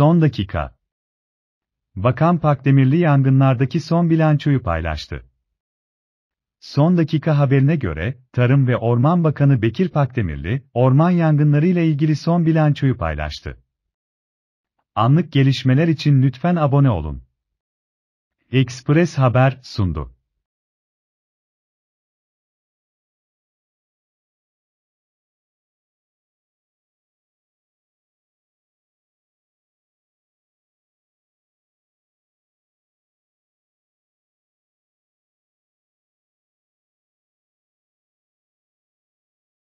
Son dakika. Bakan Pakdemirli yangınlardaki son bilançoyu paylaştı. Son dakika haberine göre, Tarım ve Orman Bakanı Bekir Pakdemirli, orman yangınları ile ilgili son bilançoyu paylaştı. Anlık gelişmeler için lütfen abone olun. Express Haber sundu.